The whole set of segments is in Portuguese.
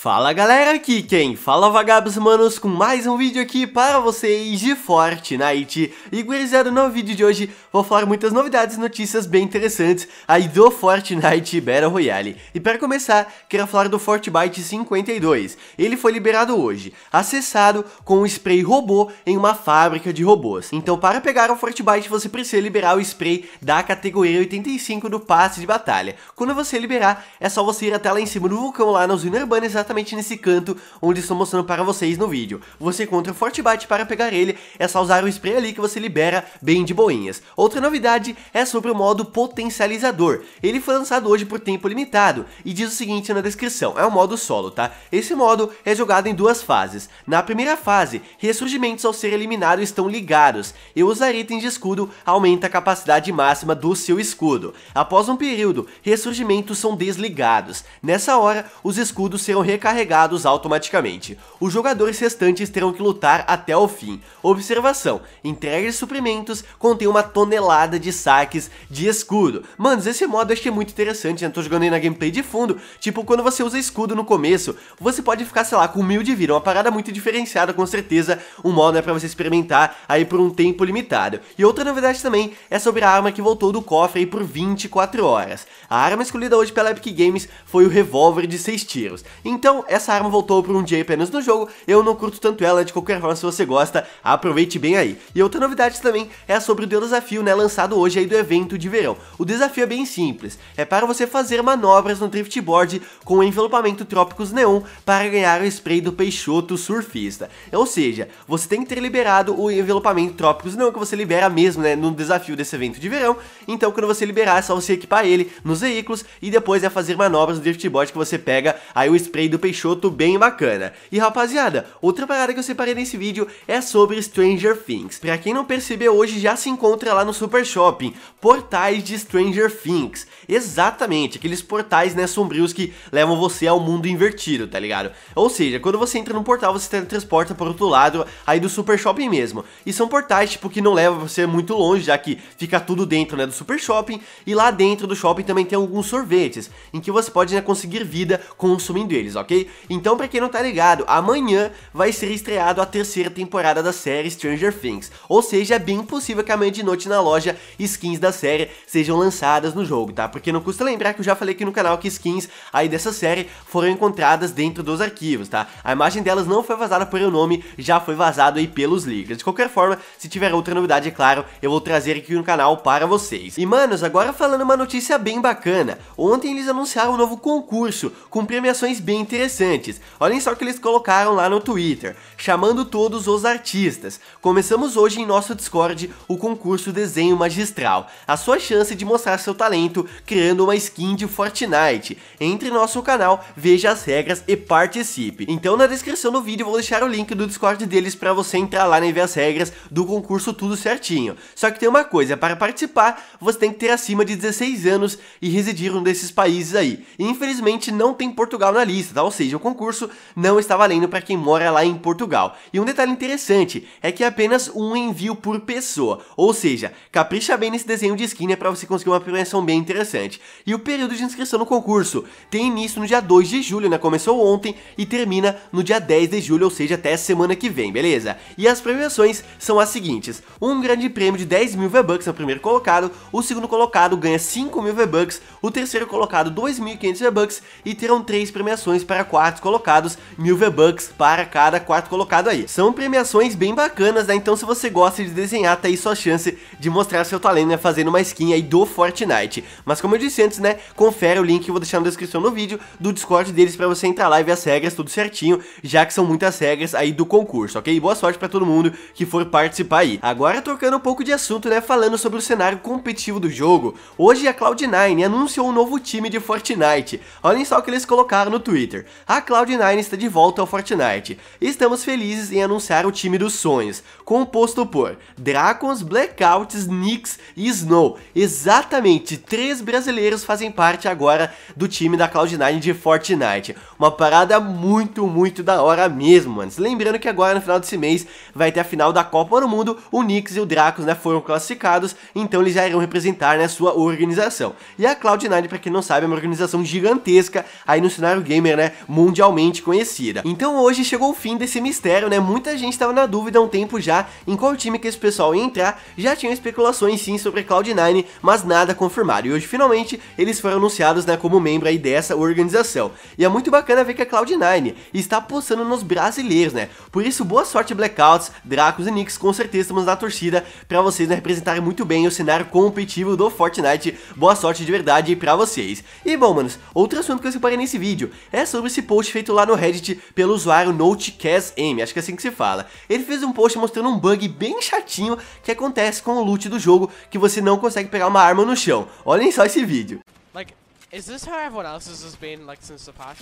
Fala galera, aqui quem fala é vagabos manos com mais um vídeo aqui para vocês de Fortnite E gurizada, no vídeo de hoje vou falar muitas novidades e notícias bem interessantes aí do Fortnite Battle Royale E para começar, quero falar do Fortnite 52 Ele foi liberado hoje, acessado com um spray robô em uma fábrica de robôs Então para pegar o Fortnite você precisa liberar o spray da categoria 85 do passe de batalha Quando você liberar, é só você ir até lá em cima do vulcão lá nos Inerbanes exatamente nesse canto onde estou mostrando para vocês no vídeo. Você encontra o Bite para pegar ele, é só usar o spray ali que você libera bem de boinhas. Outra novidade é sobre o modo potencializador. Ele foi lançado hoje por tempo limitado e diz o seguinte na descrição, é um modo solo, tá? Esse modo é jogado em duas fases. Na primeira fase, ressurgimentos ao ser eliminado estão ligados e usar itens de escudo aumenta a capacidade máxima do seu escudo. Após um período, ressurgimentos são desligados. Nessa hora, os escudos serão recarregados automaticamente. Os jogadores restantes terão que lutar até o fim. Observação, entrega de suprimentos contém uma tonelada de saques de escudo. Manos, esse modo eu achei muito interessante, né? Tô jogando aí na gameplay de fundo, tipo, quando você usa escudo no começo, você pode ficar, sei lá, com mil de vida, uma parada muito diferenciada, com certeza, um modo é né, pra você experimentar aí por um tempo limitado. E outra novidade também é sobre a arma que voltou do cofre aí por 24 horas. A arma escolhida hoje pela Epic Games foi o revólver de 6 tiros. Então, então, essa arma voltou para um dia apenas no jogo, eu não curto tanto ela, de qualquer forma, se você gosta, aproveite bem aí. E outra novidade também é sobre o desafio, né, lançado hoje aí do evento de verão. O desafio é bem simples, é para você fazer manobras no Drift Board com envelopamento Trópicos Neon para ganhar o spray do Peixoto Surfista. Ou seja, você tem que ter liberado o envelopamento Trópicos Neon, que você libera mesmo, né, no desafio desse evento de verão. Então, quando você liberar, é só você equipar ele nos veículos e depois é fazer manobras no Drift Board que você pega aí o spray do do Peixoto bem bacana. E rapaziada, outra parada que eu separei nesse vídeo é sobre Stranger Things. Pra quem não percebeu, hoje já se encontra lá no Super Shopping, portais de Stranger Things. Exatamente, aqueles portais, né, sombrios que levam você ao mundo invertido, tá ligado? Ou seja, quando você entra num portal, você teletransporta para outro lado, aí do Super Shopping mesmo. E são portais, tipo, que não levam você muito longe, já que fica tudo dentro, né, do Super Shopping. E lá dentro do shopping também tem alguns sorvetes, em que você pode, né, conseguir vida consumindo eles, ok? ok? Então, pra quem não tá ligado, amanhã vai ser estreado a terceira temporada da série Stranger Things. Ou seja, é bem possível que amanhã de noite na loja skins da série sejam lançadas no jogo, tá? Porque não custa lembrar que eu já falei aqui no canal que skins aí dessa série foram encontradas dentro dos arquivos, tá? A imagem delas não foi vazada por o nome, já foi vazado aí pelos leakers. De qualquer forma, se tiver outra novidade, é claro, eu vou trazer aqui no canal para vocês. E manos, agora falando uma notícia bem bacana. Ontem eles anunciaram um novo concurso com premiações bem interessantes interessantes. Olhem só o que eles colocaram lá no Twitter, chamando todos os artistas. Começamos hoje em nosso Discord o concurso Desenho Magistral, a sua chance de mostrar seu talento criando uma skin de Fortnite. Entre nosso canal, veja as regras e participe. Então na descrição do vídeo vou deixar o link do Discord deles para você entrar lá e ver as regras do concurso tudo certinho. Só que tem uma coisa, para participar você tem que ter acima de 16 anos e residir em um desses países aí. infelizmente não tem Portugal na lista, tá ou seja, o concurso não está valendo para quem mora lá em Portugal. E um detalhe interessante é que é apenas um envio por pessoa, ou seja, capricha bem nesse desenho de skin né, para você conseguir uma premiação bem interessante. E o período de inscrição no concurso tem início no dia 2 de julho, né, começou ontem e termina no dia 10 de julho, ou seja, até semana que vem, beleza? E as premiações são as seguintes, um grande prêmio de 10 mil V-Bucks é o primeiro colocado, o segundo colocado ganha 5 mil V-Bucks, o terceiro colocado 2.500 V-Bucks e terão três premiações para quartos colocados, mil V-Bucks para cada quarto colocado aí. São premiações bem bacanas, né? Então se você gosta de desenhar, tá aí sua chance de mostrar seu talento, né? Fazendo uma skin aí do Fortnite. Mas como eu disse antes, né? Confere o link que eu vou deixar na descrição do vídeo do Discord deles para você entrar lá e ver as regras, tudo certinho, já que são muitas regras aí do concurso, ok? Boa sorte para todo mundo que for participar aí. Agora trocando um pouco de assunto, né? Falando sobre o cenário competitivo do jogo. Hoje a Cloud9 anunciou um novo time de Fortnite. Olhem só o que eles colocaram no Twitter. Twitter. A Cloud9 está de volta ao Fortnite. Estamos felizes em anunciar o time dos sonhos, composto por Dracons, Blackouts, Nyx e Snow. Exatamente, três brasileiros fazem parte agora do time da Cloud9 de Fortnite. Uma parada muito, muito da hora mesmo, mano. Lembrando que agora no final desse mês vai ter a final da Copa do Mundo, o Nyx e o Dracos né, foram classificados, então eles já irão representar né, sua organização. E a Cloud9, para quem não sabe, é uma organização gigantesca aí no cenário gamer, né? mundialmente conhecida. Então hoje chegou o fim desse mistério, né, muita gente estava na dúvida há um tempo já em qual time que esse pessoal ia entrar, já tinham especulações sim sobre Cloud9, mas nada confirmado, e hoje finalmente eles foram anunciados, né, como membro aí dessa organização. E é muito bacana ver que a Cloud9 está apostando nos brasileiros, né, por isso boa sorte Blackouts, Dracos e Nicks, com certeza estamos na torcida para vocês né, representarem muito bem o cenário competitivo do Fortnite, boa sorte de verdade para vocês. E bom, manos, outro assunto que eu separei nesse vídeo é sobre sobre esse post feito lá no Reddit pelo usuário NoteCasM, acho que é assim que se fala. Ele fez um post mostrando um bug bem chatinho que acontece com o loot do jogo, que você não consegue pegar uma arma no chão. Olhem só esse vídeo. Like, is this how everyone else's has been like since the patch?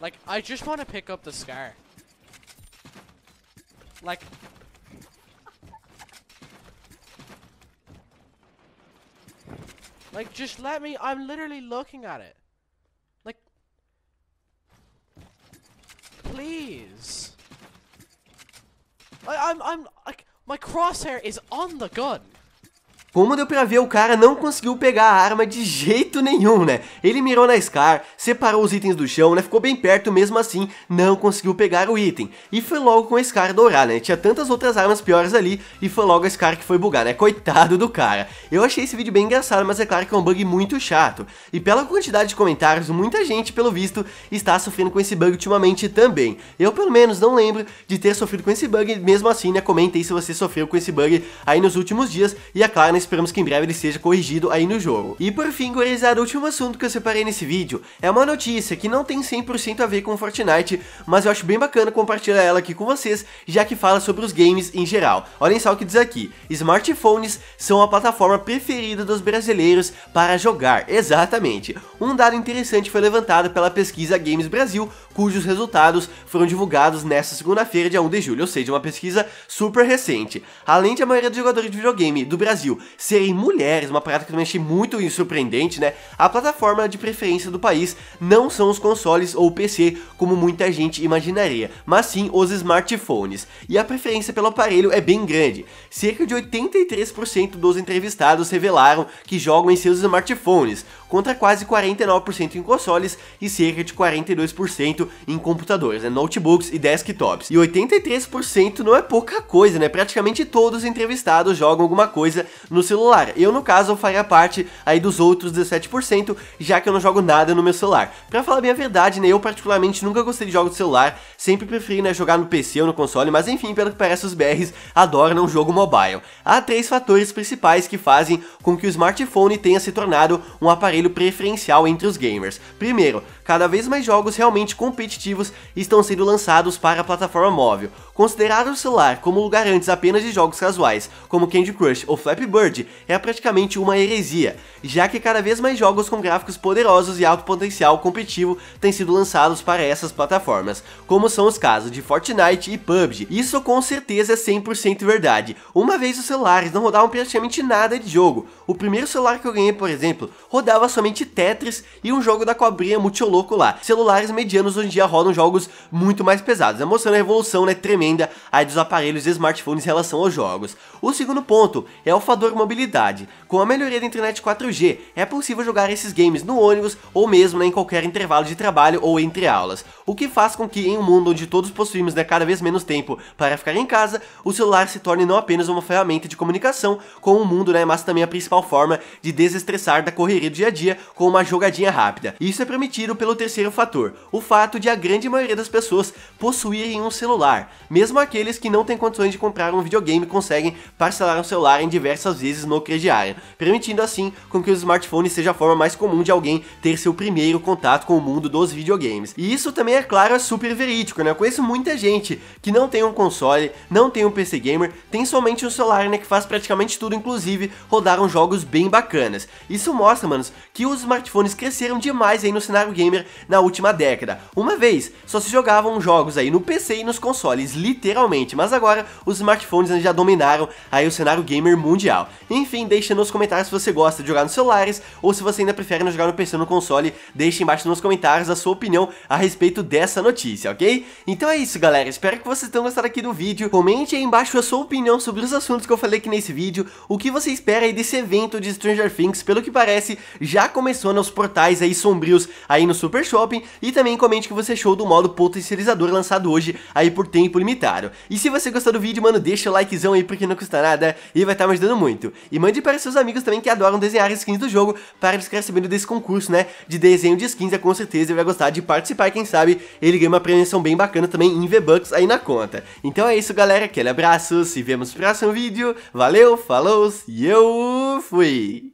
Like, I just want to pick up the scar. Like, Like, just let me, I'm literally looking at it. I'm, I'm, like, my crosshair is on the gun. Como deu pra ver, o cara não conseguiu pegar a arma de jeito nenhum, né? Ele mirou na Scar, separou os itens do chão, né? Ficou bem perto, mesmo assim, não conseguiu pegar o item. E foi logo com a Scar dourar, né? Tinha tantas outras armas piores ali, e foi logo a Scar que foi bugar, né? Coitado do cara. Eu achei esse vídeo bem engraçado, mas é claro que é um bug muito chato. E pela quantidade de comentários, muita gente, pelo visto, está sofrendo com esse bug ultimamente também. Eu, pelo menos, não lembro de ter sofrido com esse bug, mesmo assim, né? Comenta aí se você sofreu com esse bug aí nos últimos dias. E, é claro, né, esperamos que em breve ele seja corrigido aí no jogo. E por fim, gurizada, o último assunto que eu separei nesse vídeo é uma notícia que não tem 100% a ver com Fortnite, mas eu acho bem bacana compartilhar ela aqui com vocês, já que fala sobre os games em geral. Olhem só o que diz aqui, smartphones são a plataforma preferida dos brasileiros para jogar, exatamente. Um dado interessante foi levantado pela pesquisa Games Brasil, cujos resultados foram divulgados nesta segunda-feira, dia 1 de julho, ou seja, uma pesquisa super recente. Além de a maioria dos jogadores de videogame do Brasil serem mulheres, uma parada que eu achei muito surpreendente, né? A plataforma de preferência do país não são os consoles ou PC, como muita gente imaginaria, mas sim os smartphones. E a preferência pelo aparelho é bem grande. Cerca de 83% dos entrevistados revelaram que jogam em seus smartphones, contra quase 49% em consoles e cerca de 42% em computadores, né, notebooks e desktops. E 83% não é pouca coisa, né? Praticamente todos os entrevistados jogam alguma coisa no celular. Eu, no caso, faria parte aí dos outros 17%, já que eu não jogo nada no meu celular. Pra falar bem a verdade, né, eu particularmente nunca gostei de jogos de celular, sempre preferi né, jogar no PC ou no console, mas enfim, pelo que parece os BRs adoram um jogo mobile. Há três fatores principais que fazem com que o smartphone tenha se tornado um aparelho aparelho preferencial entre os gamers. Primeiro, cada vez mais jogos realmente competitivos estão sendo lançados para a plataforma móvel. Considerar o celular como lugar antes apenas de jogos casuais, como Candy Crush ou Flappy Bird, é praticamente uma heresia, já que cada vez mais jogos com gráficos poderosos e alto potencial competitivo têm sido lançados para essas plataformas, como são os casos de Fortnite e PUBG. Isso com certeza é 100% verdade, uma vez os celulares não rodavam praticamente nada de jogo. O primeiro celular que eu ganhei, por exemplo, rodava somente Tetris e um jogo da cobrinha multiolô louco lá. Celulares medianos hoje em dia rodam jogos muito mais pesados, É mostrando a revolução né, tremenda aí dos aparelhos e smartphones em relação aos jogos. O segundo ponto é o fator mobilidade. Com a melhoria da internet 4G, é possível jogar esses games no ônibus ou mesmo né, em qualquer intervalo de trabalho ou entre aulas, o que faz com que em um mundo onde todos possuímos né, cada vez menos tempo para ficar em casa, o celular se torne não apenas uma ferramenta de comunicação com o mundo, né, mas também a principal forma de desestressar da correria do dia a dia com uma jogadinha rápida. Isso é permitido pelo terceiro fator, o fato de a grande maioria das pessoas possuírem um celular. Mesmo aqueles que não têm condições de comprar um videogame conseguem parcelar um celular em diversas vezes no crediário, permitindo assim com que o smartphone seja a forma mais comum de alguém ter seu primeiro contato com o mundo dos videogames. E isso também, é claro, é super verídico, né? Eu conheço muita gente que não tem um console, não tem um PC gamer, tem somente um celular, né, que faz praticamente tudo, inclusive rodaram jogos bem bacanas. Isso mostra, manos, que os smartphones cresceram demais aí no cenário game gamer na última década. Uma vez, só se jogavam jogos aí no PC e nos consoles, literalmente, mas agora os smartphones já dominaram aí o cenário gamer mundial. Enfim, deixa nos comentários se você gosta de jogar nos celulares ou se você ainda prefere jogar no PC ou no console, deixa embaixo nos comentários a sua opinião a respeito dessa notícia, ok? Então é isso, galera. Espero que vocês tenham gostado aqui do vídeo. Comente aí embaixo a sua opinião sobre os assuntos que eu falei aqui nesse vídeo, o que você espera aí desse evento de Stranger Things, pelo que parece, já começou nos portais aí sombrios aí nos Super Shopping e também comente o que você achou do modo potencializador lançado hoje aí por tempo limitado. E se você gostou do vídeo, mano, deixa o likezão aí porque não custa nada e vai estar tá me ajudando muito. E mande para seus amigos também que adoram desenhar skins do jogo para eles ficarem desse concurso, né, de desenho de skins, é com certeza ele vai gostar de participar quem sabe ele ganha uma premiação bem bacana também em V-Bucks aí na conta. Então é isso, galera, aquele abraço, se vemos no próximo vídeo, valeu, falou e eu fui!